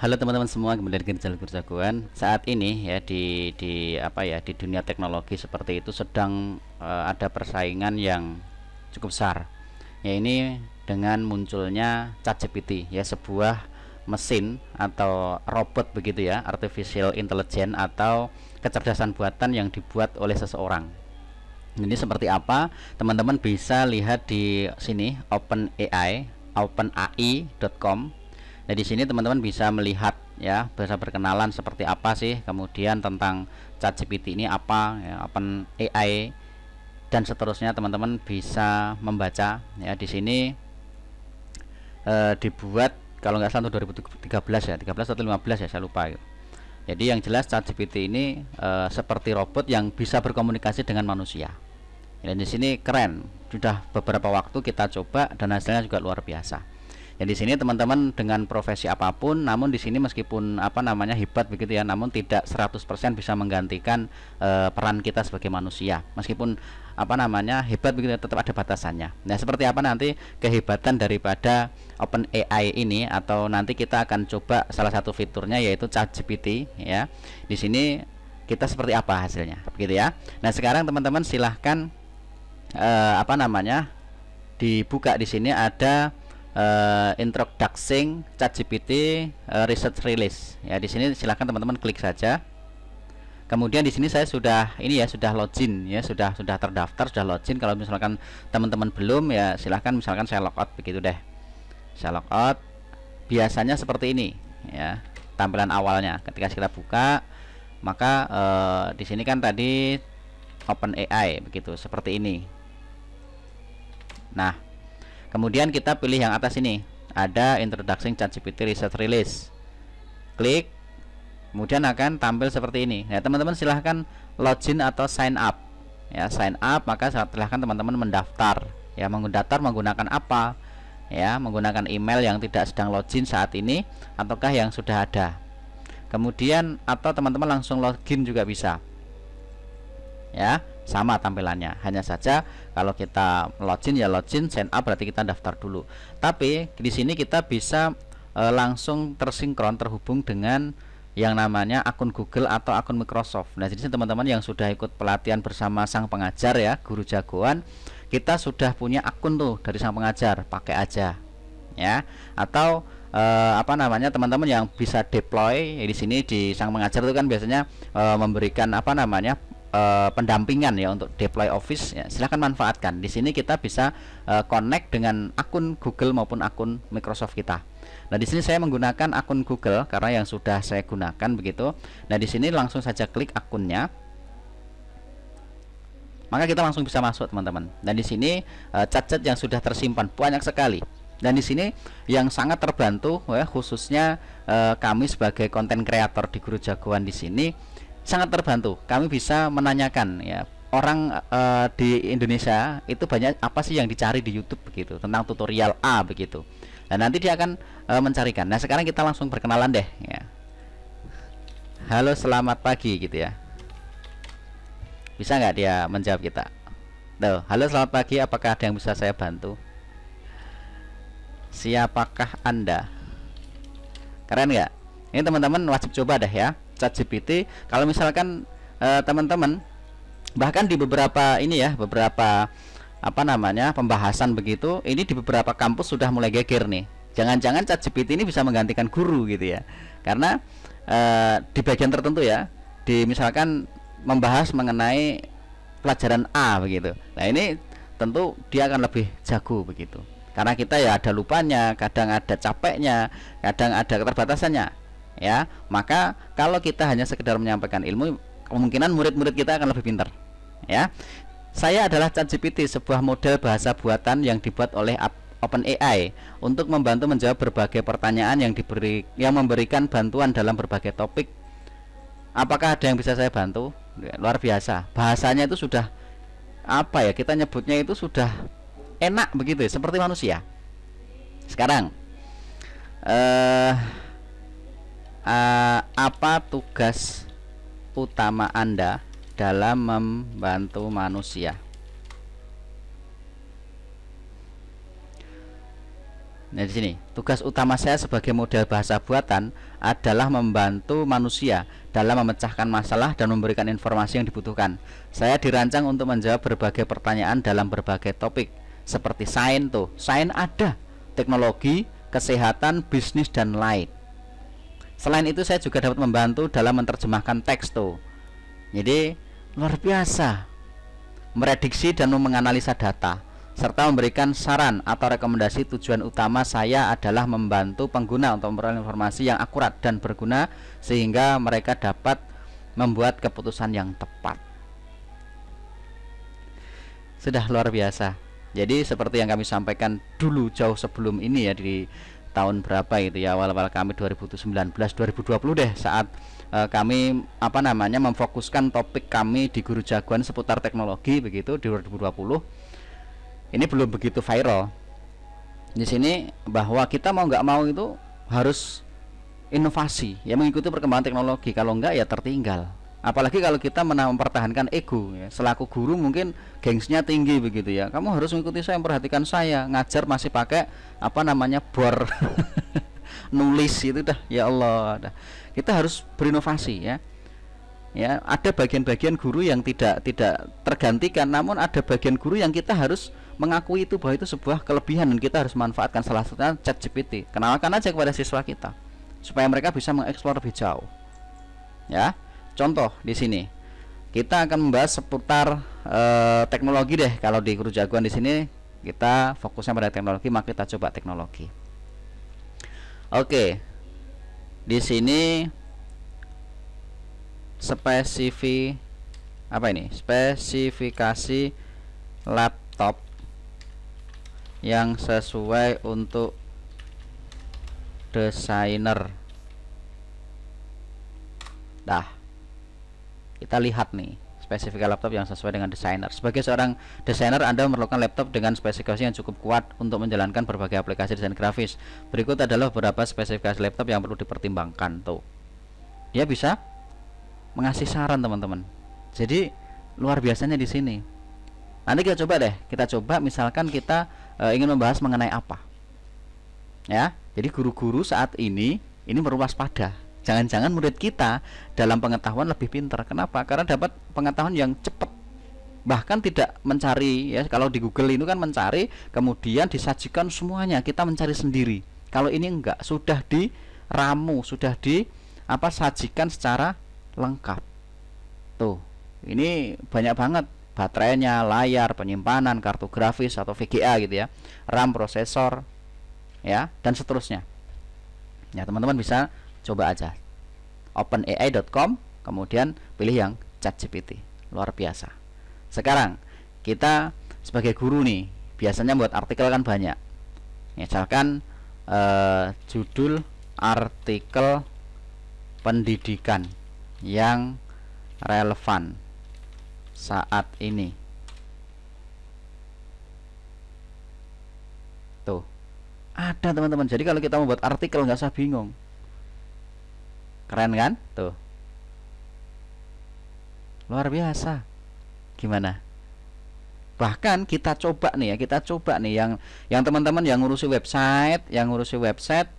Halo teman-teman semua, kembali lagi di Jalur Jagoan. Saat ini ya di di apa ya di dunia teknologi seperti itu sedang e, ada persaingan yang cukup besar. Ya ini dengan munculnya ChatGPT ya sebuah mesin atau robot begitu ya, artificial intelligence atau kecerdasan buatan yang dibuat oleh seseorang. Ini seperti apa? Teman-teman bisa lihat di sini OpenAI, openai.com Nah, di sini teman-teman bisa melihat ya, bisa berkenalan seperti apa sih, kemudian tentang ChatGPT ini apa, ya, open AI dan seterusnya teman-teman bisa membaca ya di sini e, dibuat kalau nggak salah untuk 2013 ya, 13 atau 15 ya, saya lupa Ya. Jadi yang jelas ChatGPT ini e, seperti robot yang bisa berkomunikasi dengan manusia. Dan di sini keren, sudah beberapa waktu kita coba dan hasilnya juga luar biasa ya di sini teman-teman dengan profesi apapun namun di sini meskipun apa namanya hebat begitu ya namun tidak 100% bisa menggantikan e, peran kita sebagai manusia meskipun apa namanya hebat begitu ya, tetap ada batasannya nah seperti apa nanti kehebatan daripada Open AI ini atau nanti kita akan coba salah satu fiturnya yaitu ChatGPT ya di sini kita seperti apa hasilnya begitu ya nah sekarang teman-teman silahkan e, apa namanya dibuka di sini ada uh, ChatGPT uh, research release. Ya, di sini silahkan teman-teman klik saja. Kemudian di sini saya sudah ini ya sudah login ya sudah sudah terdaftar sudah login kalau misalkan teman-teman belum ya silahkan misalkan saya logout begitu deh saya logout biasanya seperti ini ya tampilan awalnya ketika kita buka maka eh, di sini kan tadi open AI begitu seperti ini nah kemudian kita pilih yang atas ini ada introduction ChatGPT research release klik kemudian akan tampil seperti ini ya teman-teman silahkan login atau sign up ya sign up maka silahkan teman-teman mendaftar ya mendaftar menggunakan apa ya menggunakan email yang tidak sedang login saat ini ataukah yang sudah ada kemudian atau teman-teman langsung login juga bisa ya sama tampilannya hanya saja kalau kita login ya login sign up berarti kita daftar dulu tapi di sini kita bisa e, langsung tersinkron terhubung dengan yang namanya akun Google atau akun Microsoft nah jadi teman-teman yang sudah ikut pelatihan bersama sang pengajar ya guru jagoan kita sudah punya akun tuh dari sang pengajar pakai aja ya atau eh, apa namanya teman-teman yang bisa deploy ya di sini di sang pengajar itu kan biasanya eh, memberikan apa namanya uh, pendampingan ya untuk deploy Office ya, silahkan manfaatkan di sini kita bisa uh, connect dengan akun Google maupun akun Microsoft kita nah di sini saya menggunakan akun Google karena yang sudah saya gunakan begitu nah di sini langsung saja klik akunnya maka kita langsung bisa masuk teman-teman dan di sini uh, eh, cat-cat yang sudah tersimpan banyak sekali dan di sini yang sangat terbantu ya khususnya eh, kami sebagai konten kreator di Guru Jagoan di sini sangat terbantu. Kami bisa menanyakan ya orang uh, di Indonesia itu banyak apa sih yang dicari di YouTube begitu tentang tutorial A begitu. Nah nanti dia akan uh, mencarikan. Nah sekarang kita langsung perkenalan deh. Ya. Halo selamat pagi gitu ya. Bisa nggak dia menjawab kita? Tuh, halo selamat pagi. Apakah ada yang bisa saya bantu? Siapakah anda? Keren nggak? Ini teman-teman wajib coba deh ya ChatGPT kalau misalkan eh, teman-teman bahkan di beberapa ini ya beberapa apa namanya pembahasan begitu ini di beberapa kampus sudah mulai geger nih jangan-jangan ChatGPT ini bisa menggantikan guru gitu ya karena eh, di bagian tertentu ya di misalkan membahas mengenai pelajaran A begitu nah ini tentu dia akan lebih jago begitu karena kita ya ada lupanya kadang ada capeknya kadang ada keterbatasannya ya maka kalau kita hanya sekedar menyampaikan ilmu kemungkinan murid-murid kita akan lebih pintar ya saya adalah ChatGPT sebuah model bahasa buatan yang dibuat oleh OpenAI untuk membantu menjawab berbagai pertanyaan yang diberi yang memberikan bantuan dalam berbagai topik apakah ada yang bisa saya bantu ya, luar biasa bahasanya itu sudah apa ya kita nyebutnya itu sudah enak begitu ya, seperti manusia sekarang eh uh, uh, apa tugas utama Anda dalam membantu manusia? Nah, di sini, tugas utama saya sebagai model bahasa buatan adalah membantu manusia dalam memecahkan masalah dan memberikan informasi yang dibutuhkan. Saya dirancang untuk menjawab berbagai pertanyaan dalam berbagai topik, seperti sains tuh. Sains ada, teknologi, kesehatan, bisnis dan lain. Selain itu saya juga dapat membantu dalam menerjemahkan teks tuh. Jadi luar biasa. Merediksi dan menganalisa data serta memberikan saran atau rekomendasi tujuan utama saya adalah membantu pengguna untuk memperoleh informasi yang akurat dan berguna sehingga mereka dapat membuat keputusan yang tepat. Sudah luar biasa. Jadi seperti yang kami sampaikan dulu jauh sebelum ini ya di tahun berapa itu ya awal-awal kami 2019 2020 deh saat uh, kami apa namanya memfokuskan topik kami di guru jagoan seputar teknologi begitu di 2020 ini belum begitu viral di sini bahwa kita mau nggak mau itu harus inovasi ya mengikuti perkembangan teknologi kalau enggak ya tertinggal apalagi kalau kita mempertahankan ego ya. selaku guru mungkin gengsnya tinggi begitu ya kamu harus mengikuti saya memperhatikan saya ngajar masih pakai apa namanya bor nulis itu dah ya Allah dah. kita harus berinovasi ya ya ada bagian-bagian guru yang tidak tidak tergantikan namun ada bagian guru yang kita harus mengakui itu bahwa itu sebuah kelebihan dan kita harus manfaatkan salah satunya chat GPT kenalkan aja kepada siswa kita supaya mereka bisa mengeksplor lebih jauh ya contoh di sini kita akan membahas seputar e, teknologi deh kalau di guru jagoan di sini kita fokusnya pada teknologi maka kita coba teknologi oke di sini spesifi apa ini spesifikasi laptop yang sesuai untuk desainer dah kita lihat nih spesifikasi laptop yang sesuai dengan desainer. Sebagai seorang desainer, Anda memerlukan laptop dengan spesifikasi yang cukup kuat untuk menjalankan berbagai aplikasi desain grafis. Berikut adalah beberapa spesifikasi laptop yang perlu dipertimbangkan tuh. Dia bisa mengasih saran teman-teman. Jadi luar biasanya di sini. Nanti kita coba deh, kita coba misalkan kita e, ingin membahas mengenai apa. Ya, jadi guru-guru saat ini ini pada. Jangan-jangan murid kita dalam pengetahuan lebih pintar. Kenapa? Karena dapat pengetahuan yang cepat bahkan tidak mencari ya kalau di Google itu kan mencari kemudian disajikan semuanya kita mencari sendiri kalau ini enggak sudah diramu sudah di apa sajikan secara lengkap tuh ini banyak banget baterainya layar penyimpanan kartu grafis atau VGA gitu ya RAM prosesor ya dan seterusnya ya teman-teman bisa coba aja openai.com kemudian pilih yang chat GPT luar biasa sekarang kita sebagai guru nih biasanya buat artikel kan banyak misalkan eh, judul artikel pendidikan yang relevan saat ini tuh ada teman-teman jadi kalau kita membuat artikel nggak usah bingung Keren kan? Tuh. Luar biasa. Gimana? Bahkan kita coba nih ya, kita coba nih yang yang teman-teman yang ngurusi website, yang ngurusi website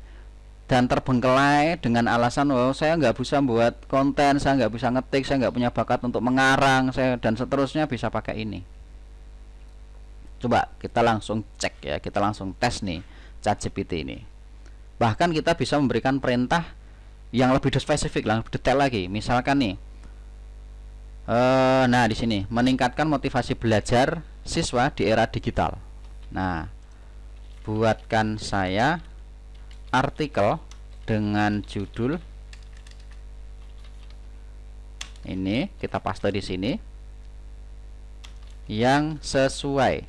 dan terbengkelai dengan alasan oh saya nggak bisa buat konten saya nggak bisa ngetik saya nggak punya bakat untuk mengarang saya dan seterusnya bisa pakai ini coba kita langsung cek ya kita langsung tes nih chat GPT ini bahkan kita bisa memberikan perintah yang lebih spesifik lah detail lagi misalkan nih eh, nah di sini meningkatkan motivasi belajar siswa di era digital nah buatkan saya artikel dengan judul ini kita paste di sini yang sesuai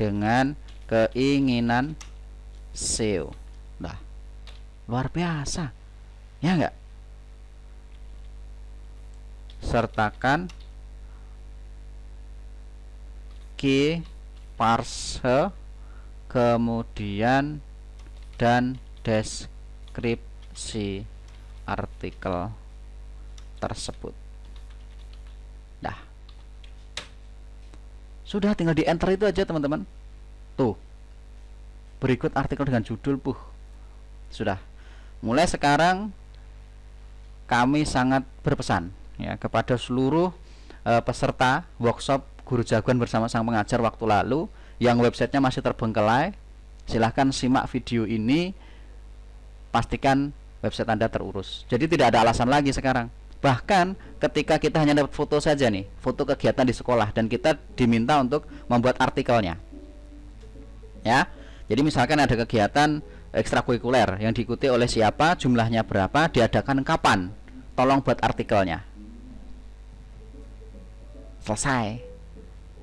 dengan keinginan SEO. Nah, luar biasa ya enggak sertakan key parse kemudian dan deskripsi artikel tersebut dah sudah tinggal di enter itu aja teman-teman tuh berikut artikel dengan judul puh sudah mulai sekarang kami sangat berpesan ya kepada seluruh e, peserta workshop guru jagoan bersama sang pengajar waktu lalu yang websitenya masih terbengkelai silahkan simak video ini pastikan website anda terurus jadi tidak ada alasan lagi sekarang bahkan ketika kita hanya dapat foto saja nih foto kegiatan di sekolah dan kita diminta untuk membuat artikelnya ya jadi misalkan ada kegiatan ekstrakurikuler yang diikuti oleh siapa jumlahnya berapa diadakan kapan tolong buat artikelnya selesai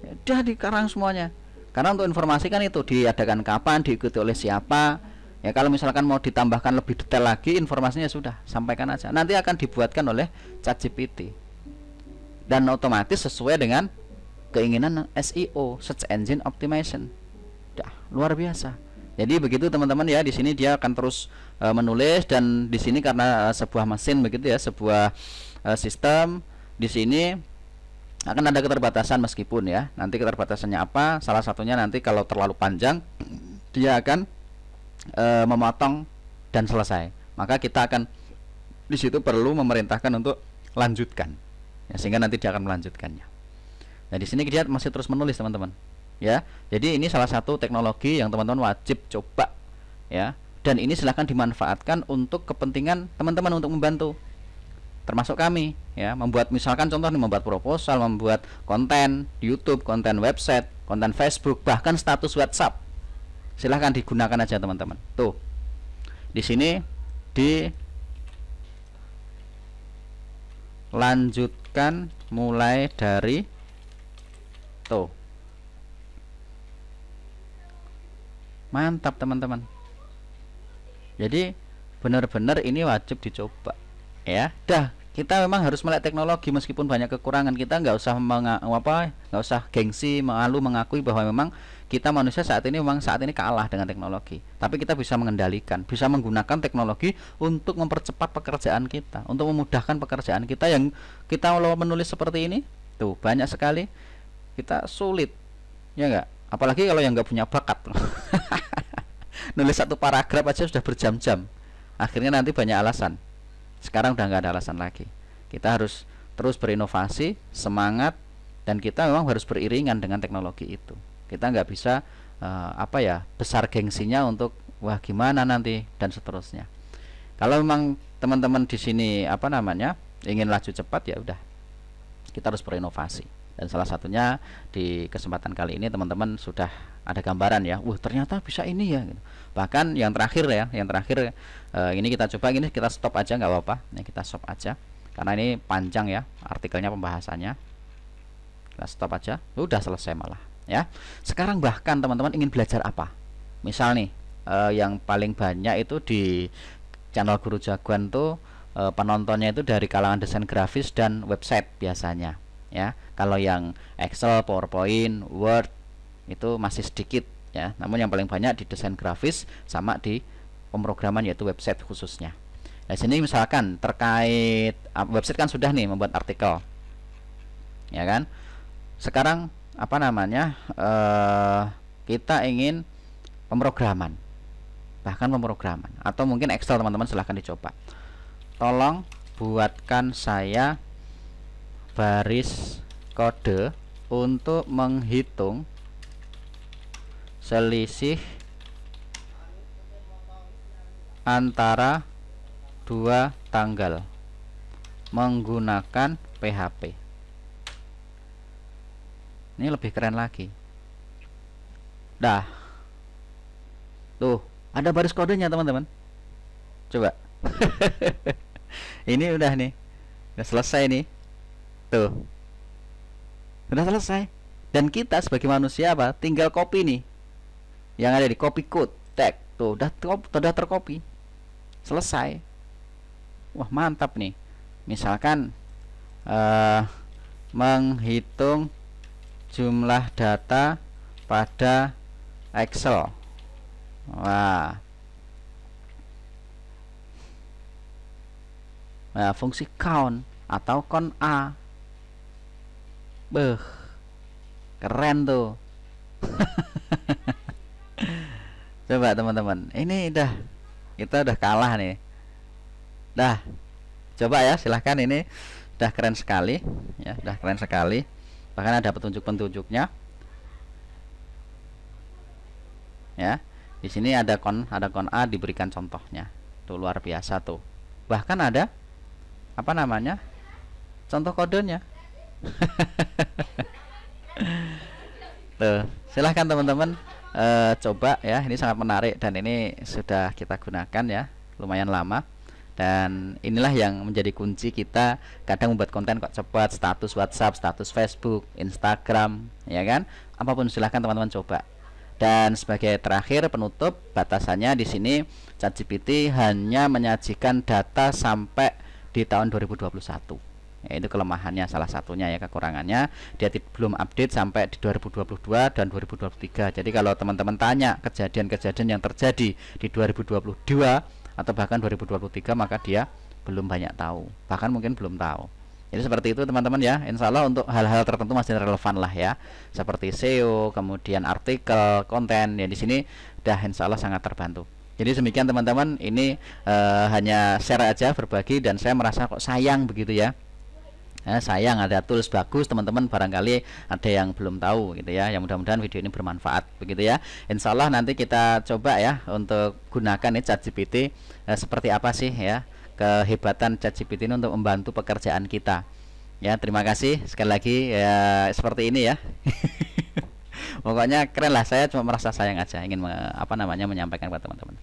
ya udah dikarang semuanya karena untuk informasi kan itu diadakan kapan diikuti oleh siapa ya kalau misalkan mau ditambahkan lebih detail lagi informasinya sudah sampaikan aja nanti akan dibuatkan oleh ChatGPT dan otomatis sesuai dengan keinginan SEO search engine optimization dah luar biasa jadi begitu teman-teman ya di sini dia akan terus e, menulis dan di sini karena e, sebuah mesin begitu ya, sebuah e, sistem di sini akan ada keterbatasan meskipun ya. Nanti keterbatasannya apa? Salah satunya nanti kalau terlalu panjang dia akan e, memotong dan selesai. Maka kita akan di situ perlu memerintahkan untuk lanjutkan. Ya, sehingga nanti dia akan melanjutkannya. Nah, di sini kita masih terus menulis, teman-teman ya jadi ini salah satu teknologi yang teman-teman wajib coba ya dan ini silahkan dimanfaatkan untuk kepentingan teman-teman untuk membantu termasuk kami ya membuat misalkan contoh nih membuat proposal membuat konten YouTube konten website konten Facebook bahkan status WhatsApp silahkan digunakan aja teman-teman tuh di sini di lanjutkan mulai dari tuh mantap teman-teman jadi benar-benar ini wajib dicoba ya dah kita memang harus melek teknologi meskipun banyak kekurangan kita nggak usah mengapa nggak usah gengsi malu mengakui bahwa memang kita manusia saat ini memang saat ini kalah dengan teknologi tapi kita bisa mengendalikan bisa menggunakan teknologi untuk mempercepat pekerjaan kita untuk memudahkan pekerjaan kita yang kita kalau menulis seperti ini tuh banyak sekali kita sulit ya enggak apalagi kalau yang nggak punya bakat nulis satu paragraf aja sudah berjam-jam akhirnya nanti banyak alasan sekarang udah nggak ada alasan lagi kita harus terus berinovasi semangat dan kita memang harus beriringan dengan teknologi itu kita nggak bisa uh, apa ya besar gengsinya untuk wah gimana nanti dan seterusnya kalau memang teman-teman di sini apa namanya ingin laju cepat ya udah kita harus berinovasi dan salah satunya di kesempatan kali ini teman-teman sudah ada gambaran ya wah ternyata bisa ini ya bahkan yang terakhir ya yang terakhir eh, ini kita coba ini kita stop aja nggak apa-apa ini kita stop aja karena ini panjang ya artikelnya pembahasannya kita stop aja udah selesai malah ya sekarang bahkan teman-teman ingin belajar apa misal nih eh, yang paling banyak itu di channel Guru Jagoan tuh eh, penontonnya itu dari kalangan desain grafis dan website biasanya ya kalau yang Excel PowerPoint Word itu masih sedikit ya namun yang paling banyak di desain grafis sama di pemrograman yaitu website khususnya Nah, sini misalkan terkait ah, website kan sudah nih membuat artikel. Ya kan? Sekarang apa namanya? uh, kita ingin pemrograman. Bahkan pemrograman atau mungkin Excel teman-teman silahkan dicoba. Tolong buatkan saya baris kode untuk menghitung selisih antara dua tanggal menggunakan PHP ini lebih keren lagi dah tuh ada baris kodenya teman-teman coba ini udah nih udah selesai nih tuh sudah selesai dan kita sebagai manusia apa tinggal copy nih yang ada di copy code tag tuh udah sudah tercopy selesai wah mantap nih misalkan uh, menghitung jumlah data pada Excel wah nah, fungsi count atau count a Beuh. Keren tuh. Coba teman-teman, ini udah kita udah kalah nih. Dah. Coba ya, silahkan ini udah keren sekali ya, udah keren sekali. Bahkan ada petunjuk-petunjuknya. Ya. Di sini ada kon ada kon A diberikan contohnya. Tuh luar biasa tuh. Bahkan ada apa namanya? Contoh kodenya Tuh, silahkan teman-teman uh, coba ya. Ini sangat menarik dan ini sudah kita gunakan ya, lumayan lama. Dan inilah yang menjadi kunci kita kadang membuat konten kok cepat, status WhatsApp, status Facebook, Instagram, ya kan? Apapun silahkan teman-teman coba. Dan sebagai terakhir penutup batasannya di sini ChatGPT hanya menyajikan data sampai di tahun 2021 ya, itu kelemahannya salah satunya ya kekurangannya dia belum update sampai di 2022 dan 2023 jadi kalau teman-teman tanya kejadian-kejadian yang terjadi di 2022 atau bahkan 2023 maka dia belum banyak tahu bahkan mungkin belum tahu jadi seperti itu teman-teman ya Insya Allah untuk hal-hal tertentu masih relevan lah ya Seperti SEO, kemudian artikel, konten Ya di sini dah Insya Allah sangat terbantu jadi demikian teman-teman ini uh, hanya share aja berbagi dan saya merasa kok sayang begitu ya ya, sayang ada tools bagus teman-teman barangkali ada yang belum tahu gitu ya yang mudah-mudahan video ini bermanfaat begitu ya insyaallah nanti kita coba ya untuk gunakan ini ChatGPT eh, seperti apa sih ya kehebatan ChatGPT ini untuk membantu pekerjaan kita ya terima kasih sekali lagi ya, seperti ini ya pokoknya keren lah saya cuma merasa sayang aja ingin apa namanya menyampaikan kepada teman-teman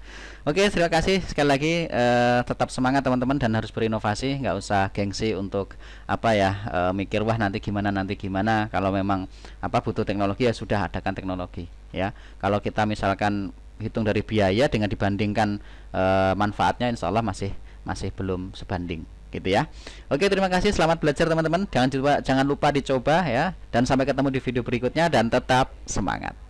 oke terima kasih sekali lagi uh, tetap semangat teman-teman dan harus berinovasi nggak usah gengsi untuk apa ya uh, mikir wah nanti gimana nanti gimana kalau memang apa butuh teknologi ya sudah adakan teknologi ya kalau kita misalkan hitung dari biaya dengan dibandingkan uh, manfaatnya insyaallah masih masih belum sebanding gitu ya. Oke, terima kasih. Selamat belajar teman-teman. Jangan lupa jangan lupa dicoba ya dan sampai ketemu di video berikutnya dan tetap semangat.